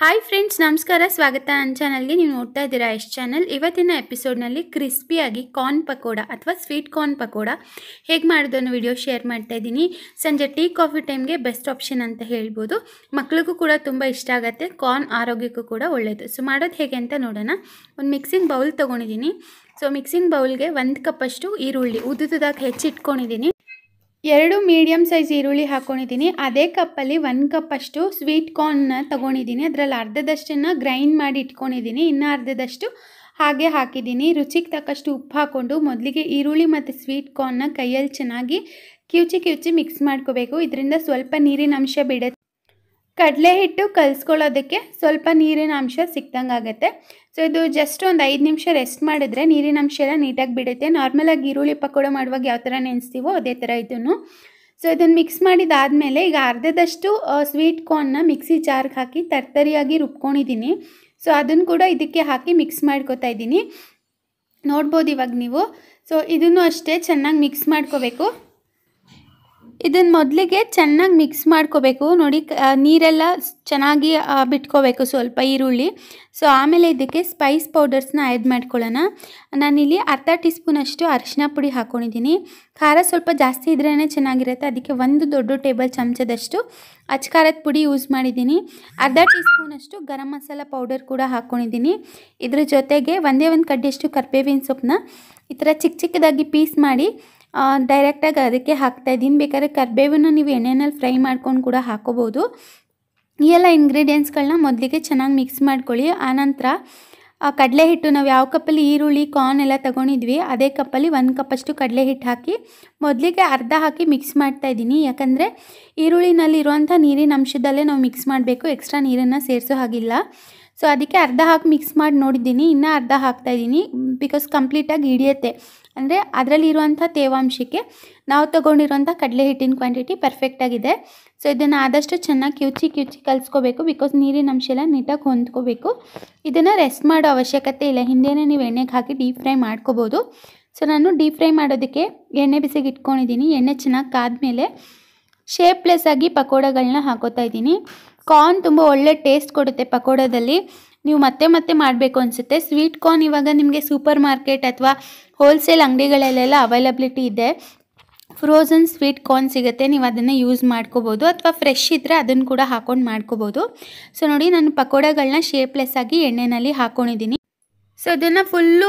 hi friends ನಮಸ್ಕಾರ ಸ್ವಾಗತ ನನ್ನ ಚಾನಲ್ಗೆ ನೀವು ನೋಡ್ತಾ ಇದ್ದೀರಾ ಎಷ್ಟು ಚಾನಲ್ ಇವತ್ತಿನ ಎಪಿಸೋಡ್ನಲ್ಲಿ ಕ್ರಿಸ್ಪಿಯಾಗಿ ಕಾರ್ನ್ ಪಕೋಡ ಅಥವಾ ಸ್ವೀಟ್ ಕಾರ್ನ್ ಪಕೋಡ ಹೇಗೆ ಮಾಡೋದು ಅನ್ನೋ ವಿಡಿಯೋ ಶೇರ್ ಮಾಡ್ತಾ ಇದ್ದೀನಿ ಸಂಜೆ ಟೀ ಕಾಫಿ ಟೈಮ್ಗೆ ಬೆಸ್ಟ್ ಆಪ್ಷನ್ ಅಂತ ಹೇಳ್ಬೋದು ಮಕ್ಳಿಗೂ ಕೂಡ ತುಂಬ ಇಷ್ಟ ಆಗುತ್ತೆ ಕಾರ್ನ್ ಆರೋಗ್ಯಕ್ಕೂ ಕೂಡ ಒಳ್ಳೆಯದು ಸೊ ಮಾಡೋದು ಹೇಗೆ ಅಂತ ನೋಡೋಣ ಒಂದು ಮಿಕ್ಸಿಂಗ್ ಬೌಲ್ ತೊಗೊಂಡಿದ್ದೀನಿ ಸೊ ಮಿಕ್ಸಿಂಗ್ ಬೌಲ್ಗೆ ಒಂದು ಕಪ್ಪಷ್ಟು ಈರುಳ್ಳಿ ಉದ್ದುದಾಗ ಹೆಚ್ಚಿಟ್ಕೊಂಡಿದ್ದೀನಿ ಎರಡು ಮೀಡಿಯಮ್ ಸೈಜ್ ಈರುಳ್ಳಿ ಹಾಕೊಂಡಿದ್ದೀನಿ ಅದೇ ಕಪ್ಪಲ್ಲಿ ಒಂದು ಕಪ್ಪಷ್ಟು ಸ್ವೀಟ್ ಕಾರ್ನ್ನ ತೊಗೊಂಡಿದ್ದೀನಿ ಅದರಲ್ಲಿ ಅರ್ಧದಷ್ಟನ್ನು ಗ್ರೈಂಡ್ ಮಾಡಿ ಇಟ್ಕೊಂಡಿದ್ದೀನಿ ಇನ್ನೂ ಅರ್ಧದಷ್ಟು ಹಾಗೆ ಹಾಕಿದ್ದೀನಿ ರುಚಿಗೆ ತಕ್ಕಷ್ಟು ಉಪ್ಪು ಹಾಕ್ಕೊಂಡು ಮೊದಲಿಗೆ ಈರುಳ್ಳಿ ಮತ್ತು ಸ್ವೀಟ್ ಕಾರ್ನ್ನ ಕೈಯಲ್ಲಿ ಚೆನ್ನಾಗಿ ಕಿವುಚಿ ಕಿವುಚಿ ಮಿಕ್ಸ್ ಮಾಡ್ಕೋಬೇಕು ಇದರಿಂದ ಸ್ವಲ್ಪ ನೀರಿನ ಅಂಶ ಬಿಡುತ್ತೆ ಕಡಲೆ ಹಿಟ್ಟು ಕಲಿಸ್ಕೊಳ್ಳೋದಕ್ಕೆ ಸ್ವಲ್ಪ ನೀರಿನ ಅಂಶ ಸಿಕ್ದಂಗೆ ಆಗುತ್ತೆ ಸೊ ಇದು ಜಸ್ಟ್ ಒಂದು ಐದು ನಿಮಿಷ ರೆಸ್ಟ್ ಮಾಡಿದ್ರೆ ನೀರಿನ ಅಂಶ ಎಲ್ಲ ನೀಟಾಗಿ ಬಿಡುತ್ತೆ ನಾರ್ಮಲಾಗಿ ಈರುಳ್ಳಿ ಪಕೋಡ ಮಾಡುವಾಗ ಯಾವ ಥರ ನೆನೆಸ್ತೀವೋ ಅದೇ ಥರ ಇದನ್ನು ಸೊ ಇದನ್ನು ಮಿಕ್ಸ್ ಮಾಡಿದಾದಮೇಲೆ ಈಗ ಅರ್ಧದಷ್ಟು ಸ್ವೀಟ್ ಕಾರ್ನ್ನ ಮಿಕ್ಸಿ ಜಾರ್ಗೆ ಹಾಕಿ ತರ್ತರಿಯಾಗಿ ರುಬ್ಕೊಂಡಿದ್ದೀನಿ ಸೊ ಅದನ್ನು ಕೂಡ ಇದಕ್ಕೆ ಹಾಕಿ ಮಿಕ್ಸ್ ಮಾಡ್ಕೋತಾ ಇದ್ದೀನಿ ನೋಡ್ಬೋದು ಇವಾಗ ನೀವು ಸೊ ಇದನ್ನು ಅಷ್ಟೇ ಚೆನ್ನಾಗಿ ಮಿಕ್ಸ್ ಮಾಡ್ಕೋಬೇಕು ಇದನ್ನು ಮೊದಲಿಗೆ ಚೆನ್ನಾಗಿ ಮಿಕ್ಸ್ ಮಾಡ್ಕೋಬೇಕು ನೋಡಿ ನೀರೆಲ್ಲ ಚೆನ್ನಾಗಿ ಬಿಟ್ಕೋಬೇಕು ಸ್ವಲ್ಪ ಈರುಳ್ಳಿ ಸೊ ಆಮೇಲೆ ಇದಕ್ಕೆ ಸ್ಪೈಸ್ ಪೌಡರ್ಸ್ನ ಆ್ಯಡ್ ಮಾಡ್ಕೊಳ್ಳೋಣ ನಾನಿಲ್ಲಿ ಅರ್ಧ ಟೀ ಸ್ಪೂನಷ್ಟು ಅರಿಶಿನ ಪುಡಿ ಹಾಕ್ಕೊಂಡಿದ್ದೀನಿ ಖಾರ ಸ್ವಲ್ಪ ಜಾಸ್ತಿ ಇದ್ರೇ ಚೆನ್ನಾಗಿರುತ್ತೆ ಅದಕ್ಕೆ ಒಂದು ದೊಡ್ಡ ಟೇಬಲ್ ಚಮಚದಷ್ಟು ಅಚ್ಕಾರದ ಪುಡಿ ಯೂಸ್ ಮಾಡಿದ್ದೀನಿ ಅರ್ಧ ಟೀ ಸ್ಪೂನಷ್ಟು ಗರಂ ಮಸಾಲ ಪೌಡರ್ ಕೂಡ ಹಾಕ್ಕೊಂಡಿದ್ದೀನಿ ಇದ್ರ ಜೊತೆಗೆ ಒಂದೇ ಒಂದು ಕಡ್ಡಿಯಷ್ಟು ಕರ್ಬೇವಿನ ಸೊಪ್ಪನ್ನ ಈ ಥರ ಚಿಕ್ಕ ಚಿಕ್ಕದಾಗಿ ಪೀಸ್ ಮಾಡಿ ಡೈರೆಕ್ಟಾಗಿ ಅದಕ್ಕೆ ಹಾಕ್ತಾ ಇದ್ದೀನಿ ಬೇಕಾದ್ರೆ ಕರಿಬೇವನ್ನ ನೀವು ಎಣ್ಣೆನಲ್ಲಿ ಫ್ರೈ ಮಾಡ್ಕೊಂಡು ಕೂಡ ಹಾಕೋಬೋದು ಈ ಎಲ್ಲ ಇಂಗ್ರೀಡಿಯೆಂಟ್ಸ್ಗಳನ್ನ ಮೊದಲಿಗೆ ಚೆನ್ನಾಗಿ ಮಿಕ್ಸ್ ಮಾಡ್ಕೊಳ್ಳಿ ಆನಂತರ ಕಡಲೆ ಹಿಟ್ಟು ನಾವು ಯಾವ ಕಪ್ಪಲ್ಲಿ ಈರುಳ್ಳಿ ಕಾರ್ನ್ ಎಲ್ಲ ತಗೊಂಡಿದ್ವಿ ಅದೇ ಕಪ್ಪಲ್ಲಿ ಒಂದು ಕಪ್ಪಷ್ಟು ಕಡಲೆ ಹಿಟ್ಟು ಹಾಕಿ ಮೊದಲಿಗೆ ಅರ್ಧ ಹಾಕಿ ಮಿಕ್ಸ್ ಮಾಡ್ತಾ ಇದ್ದೀನಿ ಯಾಕಂದರೆ ಈರುಳ್ಳಿನಲ್ಲಿರುವಂಥ ನೀರಿನ ಅಂಶದಲ್ಲೇ ನಾವು ಮಿಕ್ಸ್ ಮಾಡಬೇಕು ಎಕ್ಸ್ಟ್ರಾ ನೀರನ್ನು ಸೇರಿಸೋ ಹಾಗಿಲ್ಲ ಸೊ ಅದಕ್ಕೆ ಅರ್ಧ ಹಾಕಿ ಮಿಕ್ಸ್ ಮಾಡಿ ನೋಡಿದ್ದೀನಿ ಇನ್ನೂ ಅರ್ಧ ಹಾಕ್ತಾಯಿದ್ದೀನಿ ಬಿಕಾಸ್ ಕಂಪ್ಲೀಟಾಗಿ ಹಿಡಿಯುತ್ತೆ ಅಂದರೆ ಅದರಲ್ಲಿರುವಂಥ ತೇವಾಂಶಕ್ಕೆ ನಾವು ತೊಗೊಂಡಿರುವಂಥ ಕಡಲೆ ಹಿಟ್ಟಿನ ಕ್ವಾಂಟಿಟಿ ಪರ್ಫೆಕ್ಟಾಗಿದೆ ಸೊ ಇದನ್ನು ಆದಷ್ಟು ಚೆನ್ನಾಗಿ ಕಿವುಚಿ ಕಿವುಚಿ ಕಲಿಸ್ಕೋಬೇಕು ಬಿಕಾಸ್ ನೀರಿನ ಅಂಶ ಎಲ್ಲ ನೀಟಾಗಿ ಹೊಂದ್ಕೋಬೇಕು ಇದನ್ನು ರೆಸ್ಟ್ ಮಾಡೋ ಅವಶ್ಯಕತೆ ಇಲ್ಲ ಹಿಂದೆಯೇ ನೀವು ಎಣ್ಣೆಗೆ ಹಾಕಿ ಡೀಪ್ ಫ್ರೈ ಮಾಡ್ಕೋಬೋದು ಸೊ ನಾನು ಡೀಪ್ ಫ್ರೈ ಮಾಡೋದಕ್ಕೆ ಎಣ್ಣೆ ಬಿಸಿಗೆ ಇಟ್ಕೊಂಡಿದ್ದೀನಿ ಎಣ್ಣೆ ಚೆನ್ನಾಗಿ ಕಾದ್ಮೇಲೆ ಶೇಪ್ಲೆಸ್ ಆಗಿ ಪಕೋಡಗಳನ್ನ ಹಾಕೋತಾ ಇದ್ದೀನಿ ಕಾರ್ನ್ ತುಂಬ ಒಳ್ಳೆ ಟೇಸ್ಟ್ ಕೊಡುತ್ತೆ ಪಕೋಡದಲ್ಲಿ ನೀವು ಮತ್ತೆ ಮತ್ತೆ ಮಾಡಬೇಕು ಅನಿಸುತ್ತೆ ಸ್ವೀಟ್ ಕಾರ್ನ್ ಇವಾಗ ನಿಮಗೆ ಸೂಪರ್ ಮಾರ್ಕೆಟ್ ಅಥವಾ ಹೋಲ್ಸೇಲ್ ಅಂಗಡಿಗಳಲ್ಲೆಲ್ಲ ಅವೈಲಬಿಲಿಟಿ ಇದೆ ಫ್ರೋಝನ್ ಸ್ವೀಟ್ ಕಾರ್ನ್ ಸಿಗುತ್ತೆ ನೀವು ಅದನ್ನು ಯೂಸ್ ಮಾಡ್ಕೋಬೋದು ಅಥವಾ ಫ್ರೆಶ್ ಇದ್ದರೆ ಅದನ್ನು ಕೂಡ ಹಾಕೊಂಡು ಮಾಡ್ಕೋಬೋದು ಸೊ ನೋಡಿ ನಾನು ಪಕೋಡಗಳನ್ನ ಶೇಪ್ಲೆಸ್ ಆಗಿ ಎಣ್ಣೆಯಲ್ಲಿ ಹಾಕ್ಕೊಂಡಿದ್ದೀನಿ ಸೊ ಇದನ್ನು ಫುಲ್ಲು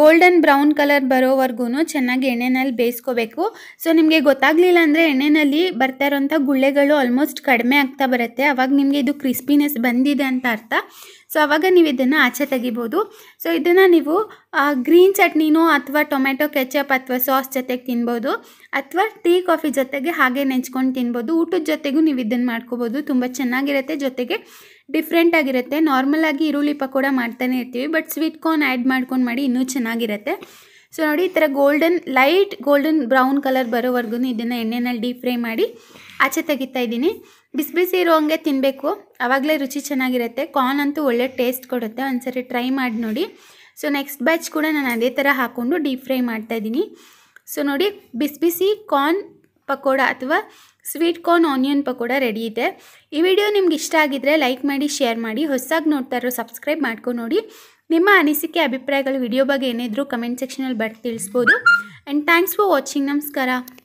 ಗೋಲ್ಡನ್ ಬ್ರೌನ್ ಕಲರ್ ಬರೋವರೆಗೂ ಚೆನ್ನಾಗಿ ಎಣ್ಣೆನಲ್ಲಿ ಬೇಯಿಸ್ಕೋಬೇಕು ಸೊ ನಿಮಗೆ ಗೊತ್ತಾಗಲಿಲ್ಲ ಅಂದರೆ ಎಣ್ಣೆಯಲ್ಲಿ ಬರ್ತಾ ಇರೋಂಥ ಗುಳ್ಳೆಗಳು ಆಲ್ಮೋಸ್ಟ್ ಕಡಿಮೆ ಆಗ್ತಾ ಬರುತ್ತೆ ಅವಾಗ ನಿಮಗೆ ಇದು ಕ್ರಿಸ್ಪಿನೆಸ್ ಬಂದಿದೆ ಅಂತ ಅರ್ಥ ಸೊ ಆವಾಗ ನೀವು ಇದನ್ನು ಆಚೆ ತೆಗಿಬೋದು ಸೊ ಇದನ್ನು ನೀವು ಗ್ರೀನ್ ಚಟ್ನಿನೋ ಅಥವಾ ಟೊಮೆಟೊ ಕೆಚಪ್ ಅಥವಾ ಸಾಸ್ ಜೊತೆಗೆ ತಿನ್ಬೋದು ಅಥವಾ ಟೀ ಕಾಫಿ ಜೊತೆಗೆ ಹಾಗೆ ನೆಂಚ್ಕೊಂಡು ತಿನ್ಬೋದು ಊಟದ ಜೊತೆಗೂ ನೀವು ಇದನ್ನು ಮಾಡ್ಕೋಬೋದು ತುಂಬ ಚೆನ್ನಾಗಿರುತ್ತೆ ಜೊತೆಗೆ ಡಿಫ್ರೆಂಟ್ ಆಗಿರುತ್ತೆ ನಾರ್ಮಲ್ ಆಗಿ ಈರುಳ್ಳಿ ಪಕೋಡ ಮಾಡ್ತಾನೆ ಇರ್ತೀವಿ ಬಟ್ ಸ್ವೀಟ್ ಕಾರ್ನ್ ಆ್ಯಡ್ ಮಾಡ್ಕೊಂಡು ಮಾಡಿ ಇನ್ನೂ ಚೆನ್ನಾಗಿರುತ್ತೆ ಸೊ ನೋಡಿ ಈ ಥರ golden light golden brown colour ಬರೋವರೆಗೂ ಇದನ್ನು ಎಣ್ಣೆನಲ್ಲಿ ಡೀಪ್ ಫ್ರೈ ಮಾಡಿ ಆಚೆ ತೆಗಿತಾ ಇದ್ದೀನಿ ಬಿಸಿ ಬಿಸಿ ಇರೋ ಹಂಗೆ ತಿನ್ನಬೇಕು ಆವಾಗಲೇ ರುಚಿ ಚೆನ್ನಾಗಿರುತ್ತೆ ಕಾರ್ನ್ ಅಂತೂ ಒಳ್ಳೆ ಟೇಸ್ಟ್ ಕೊಡುತ್ತೆ ಒಂದ್ಸರಿ ಟ್ರೈ ಮಾಡಿ ನೋಡಿ ಸೊ ನೆಕ್ಸ್ಟ್ ಬ್ಯಾಚ್ ಕೂಡ ನಾನು ಅದೇ ಥರ ಹಾಕ್ಕೊಂಡು ಡೀಪ್ ಫ್ರೈ ಮಾಡ್ತಾಯಿದ್ದೀನಿ ಸೊ ನೋಡಿ ಬಿಸಿ ಬಿಸಿ ಕಾರ್ನ್ ಪಕೋಡ ಅಥವಾ sweet corn onion pakoda ready ಇದೆ ಈ ವಿಡಿಯೋ ನಿಮ್ಗೆ ಇಷ್ಟ ಆಗಿದ್ರೆ ಲೈಕ್ ಮಾಡಿ ಶೇರ್ ಮಾಡಿ ಹೊಸದಾಗಿ ನೋಡ್ತಾ ಇರೋ ಸಬ್ಸ್ಕ್ರೈಬ್ ಮಾಡ್ಕೊಂಡು ನೋಡಿ ನಿಮ್ಮ ಅನಿಸಿಕೆ ಅಭಿಪ್ರಾಯಗಳು ವಿಡಿಯೋ ಬಗ್ಗೆ ಏನಿದ್ರು ಕಮೆಂಟ್ ಸೆಕ್ಷನಲ್ಲಿ ಬರ್ತಿ ತಿಳಿಸ್ಬೋದು ಆ್ಯಂಡ್ ಥ್ಯಾಂಕ್ಸ್ ಫಾರ್ ವಾಚಿಂಗ್ ನಮಸ್ಕಾರ